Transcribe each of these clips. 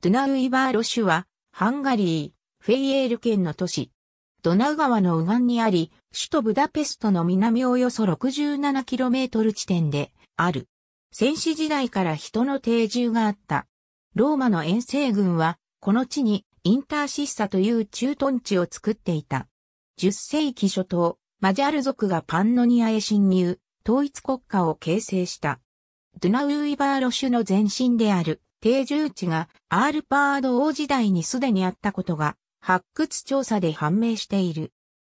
ドゥナウイバーロシュは、ハンガリー、フェイエール県の都市。ドナウ川の右岸にあり、首都ブダペストの南およそ 67km 地点である。戦死時代から人の定住があった。ローマの遠征軍は、この地にインターシッサという駐屯地を作っていた。10世紀初頭、マジャル族がパンノニアへ侵入、統一国家を形成した。ドゥナウイバーロシュの前身である。定住地がアールパード王時代にすでにあったことが発掘調査で判明している。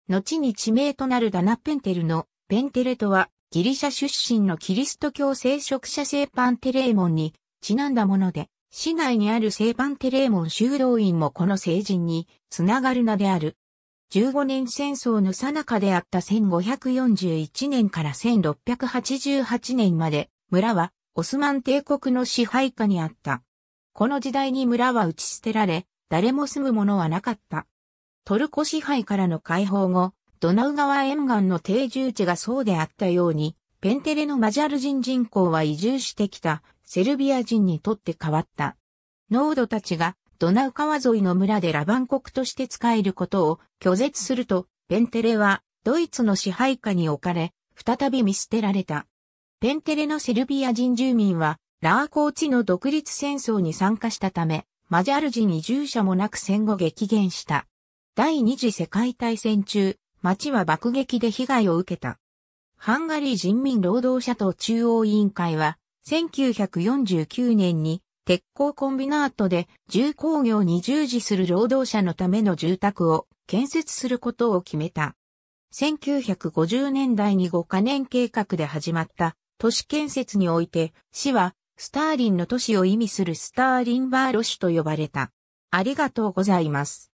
後に地名となるダナ・ペンテルのペンテレとはギリシャ出身のキリスト教聖職者聖パンテレーモンにちなんだもので、市内にある聖パンテレーモン修道院もこの聖人につながる名である。15年戦争の最中であった1541年から1688年まで村はオスマン帝国の支配下にあった。この時代に村は打ち捨てられ、誰も住むものはなかった。トルコ支配からの解放後、ドナウ川沿岸の定住地がそうであったように、ペンテレのマジャル人人口は移住してきたセルビア人にとって変わった。ノードたちがドナウ川沿いの村でラバン国として使えることを拒絶すると、ペンテレはドイツの支配下に置かれ、再び見捨てられた。ペンテレのセルビア人住民はラーコーチの独立戦争に参加したため、マジャル人移住者もなく戦後激減した。第二次世界大戦中、町は爆撃で被害を受けた。ハンガリー人民労働者党中央委員会は、1949年に鉄鋼コンビナートで重工業に従事する労働者のための住宅を建設することを決めた。1950年代に5カ年計画で始まった都市建設において、市はスターリンの都市を意味するスターリンバーロシュと呼ばれた。ありがとうございます。